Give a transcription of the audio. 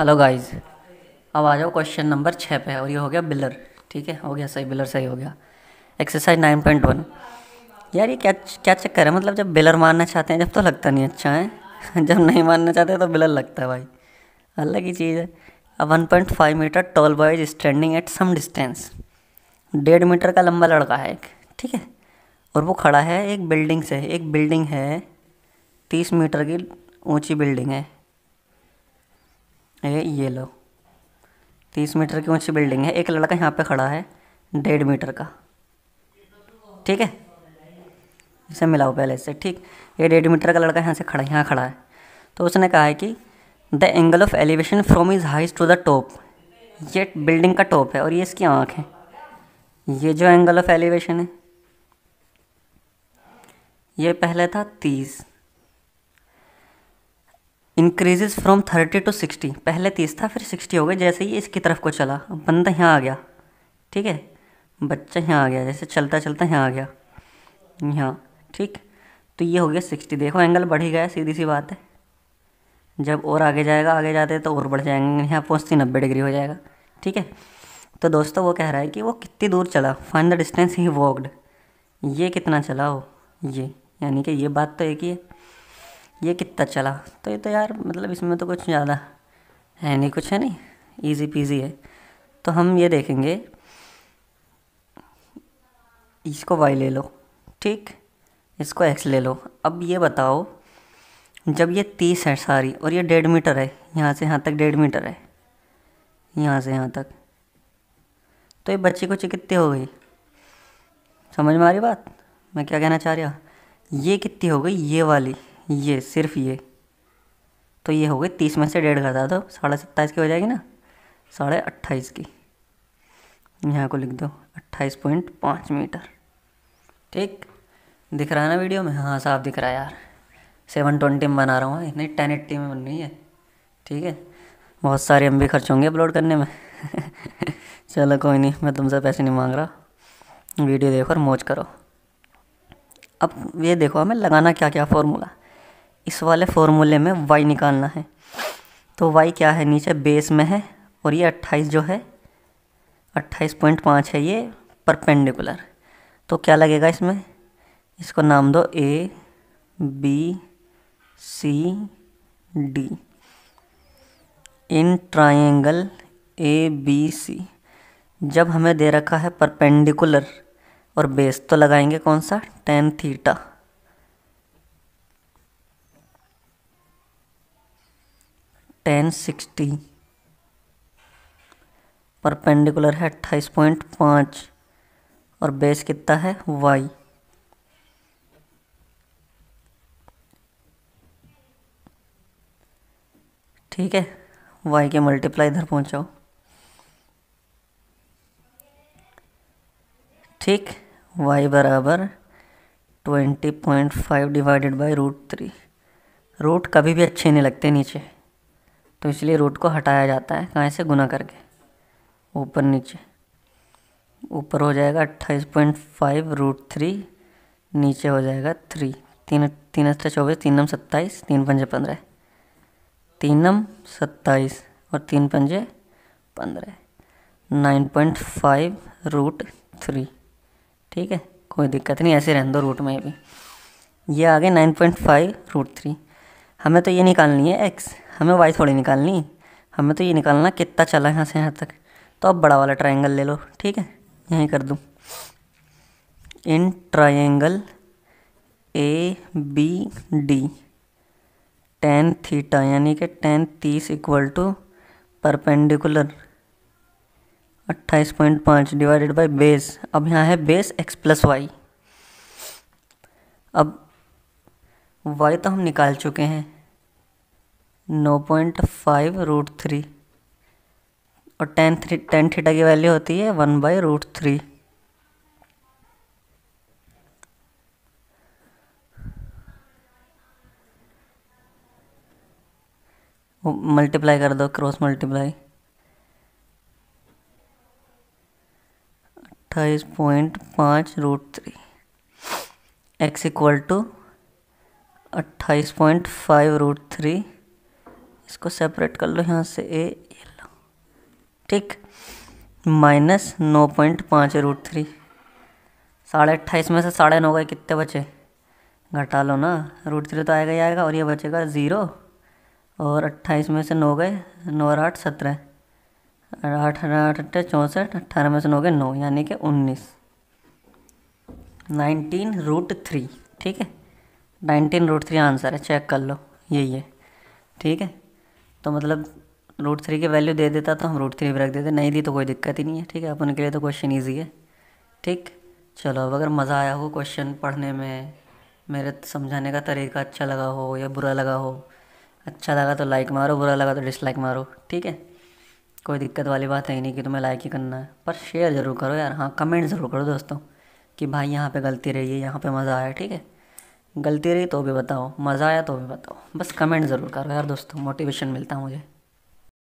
hello guys अब आ जाओ question number छः पे और ये हो गया बिलर ठीक है हो गया सही बिलर सही हो गया एक्सरसाइज नाइन पॉइंट वन यार ये क्या क्या चक्कर है मतलब जब बिलर मारना चाहते हैं जब तो लगता नहीं अच्छा है जब नहीं मारना चाहते तो बिलर लगता है भाई अलग ही चीज़ है अब one point five meter tall boy is standing at some distance डेढ़ मीटर का लंबा लड़का है एक ठीक है और वो खड़ा है एक बिल्डिंग से एक बिल्डिंग है तीस मीटर की ऊंची बिल्डिंग है ये लो तीस मीटर की ऊंची बिल्डिंग है एक लड़का यहाँ पे खड़ा है डेढ़ मीटर का ठीक है इसे मिलाओ पहले से ठीक ये डेढ़ मीटर का लड़का यहाँ से खड़ा यहाँ खड़ा है तो उसने कहा है कि the angle of elevation from is his eyes to the top ये बिल्डिंग का टॉप है और ये इसकी आँख है ये जो एंगल ऑफ एलिवेशन है ये पहले था तीस increases from thirty to sixty पहले तीस था फिर सिक्सटी हो गया जैसे ही इसकी तरफ को चला बंदा यहाँ आ गया ठीक है बच्चा यहाँ आ गया जैसे चलता चलता यहाँ आ गया यहाँ ठीक तो ये हो गया सिक्सटी देखो एंगल बढ़ ही गया सीधी सी बात है जब और आगे जाएगा आगे जाते तो और बढ़ जाएंगे यहाँ पहुँचती नब्बे डिग्री हो जाएगा ठीक है तो दोस्तों वो कह रहा है कि वो कितनी दूर चला find the distance he walked ये कितना चला हो ये यानी कि ये बात तो एक ही है ये कितना चला तो ये तो यार मतलब इसमें तो कुछ ज़्यादा है नहीं कुछ है नहीं ईजी पीजी है तो हम ये देखेंगे इसको वाई ले लो ठीक इसको एक्स ले लो अब ये बताओ जब ये तीस है सारी और ये डेढ़ मीटर है यहाँ से यहाँ तक डेढ़ मीटर है यहाँ से यहाँ तक तो ये बच्चे को कितनी हो गई समझ में आ रही बात मैं क्या कहना चाह रहा ये कितनी हो गई ये वाली ये सिर्फ ये तो ये हो गई तीस में से डेढ़ घटा दो तो साढ़े सत्ताईस की हो जाएगी ना साढ़े अट्ठाईस की यहाँ को लिख दो अट्ठाईस पॉइंट पाँच मीटर ठीक दिख रहा है ना वीडियो में हाँ साफ दिख रहा है यार सेवन ट्वेंटी में बना रहा हूँ नहीं टेन एट्टी में बन रही है ठीक है बहुत सारे एम खर्च होंगे अपलोड करने में चलो कोई नहीं मैं तुमसे पैसे नहीं मांग रहा वीडियो देखो और मौज करो अब ये देखो हमें लगाना क्या क्या फॉर्मूला इस वाले फॉर्मूले में वाई निकालना है तो वाई क्या है नीचे बेस में है और ये अट्ठाईस जो है अट्ठाईस पॉइंट पाँच है ये परपेंडिकुलर तो क्या लगेगा इसमें इसको नाम दो A B C D in triangle A B C जब हमें दे रखा है परपेंडिकुलर और बेस तो लगाएंगे कौन सा tan theta tan sixty perpendicular है अट्ठाईस पॉइंट पाँच और बेस कितना है वाई ठीक है वाई के मल्टीप्लाई इधर पहुंचाओ ठीक वाई बराबर twenty point five divided by root three root कभी भी अच्छे नहीं लगते नीचे तो इसलिए रूट को हटाया जाता है कहाँ से गुना करके ऊपर नीचे ऊपर हो जाएगा अट्ठाईस पॉइंट फाइव रूट थ्री नीचे हो जाएगा थ्री तीन तीन अट्ठा चौबीस तीन नम सत्ताईस तीन पंजे पंद्रह तीन नम सत्ताईस और तीन पंजे पंद्रह nine point five root three ठीक है कोई दिक्कत नहीं ऐसे रहने दो रूट में भी ये आ गए nine point five root three हमें तो ये निकालनी है एक्स हमें वाई थोड़ी निकालनी हमें तो ये निकालना कितना चला यहाँ से यहाँ तक तो अब बड़ा वाला ट्राइंगल ले लो ठीक है यहीं कर दूँ in triangle A B D tan theta यानी कि टेन तीस इक्वल टू परपेंडिकुलर अट्ठाईस पॉइंट पाँच डिवाइडेड बाई बेस अब यहाँ है बेस एक्स प्लस वाई अब वाई तो हम निकाल चुके हैं नौ पॉइंट फाइव रूट थ्री और टेन थ्री टेन थीटा की वैल्यू होती है one by root three multiply कर दो क्रॉस मल्टीप्लाई अट्ठाईस पॉइंट पाँच root three X equal to अट्ठाईस पॉइंट फाइव रूट थ्री इसको सेपरेट कर लो यहाँ से ए लो ठीक माइनस नौ पॉइंट पाँच रूट थ्री साढ़े अट्ठाईस में से साढ़े नौ गए कितने बचे घटा लो ना रूट थ्री तो आएगा ही आएगा और ये बचेगा ज़ीरो और अट्ठाईस में से नौ गए नौ और आठ सत्रह आठ आठ अट्ठे चौंसठ अट्ठारह में से नौ गए नौ यानी कि उन्नीस नाइनटीन रूट थ्री ठीक है नाइनटीन रूट थ्री आंसर है चेक कर लो यही है ठीक है तो मतलब रूट थ्री की वैल्यू दे देता तो हम रूट थ्री भी रख देते नहीं दी तो कोई दिक्कत ही नहीं है ठीक है अपन के लिए तो क्वेश्चन ईजी है ठीक चलो अब अगर मज़ा आया हो क्वेश्चन पढ़ने में मेरे समझाने का तरीका अच्छा लगा हो या बुरा लगा हो अच्छा लगा तो लाइक मारो बुरा लगा तो डिसलाइक मारो ठीक है कोई दिक्कत वाली बात है ही नहीं कि तुम्हें लाइक ही करना है पर शेयर ज़रूर करो यार हाँ कमेंट ज़रूर करो दोस्तों कि भाई यहाँ पे गलती रही है यहाँ पे मज़ा आया ठीक है गलती रही तो भी बताओ मज़ा आया तो भी बताओ बस कमेंट ज़रूर करो यार दोस्तों मोटिवेशन मिलता है मुझे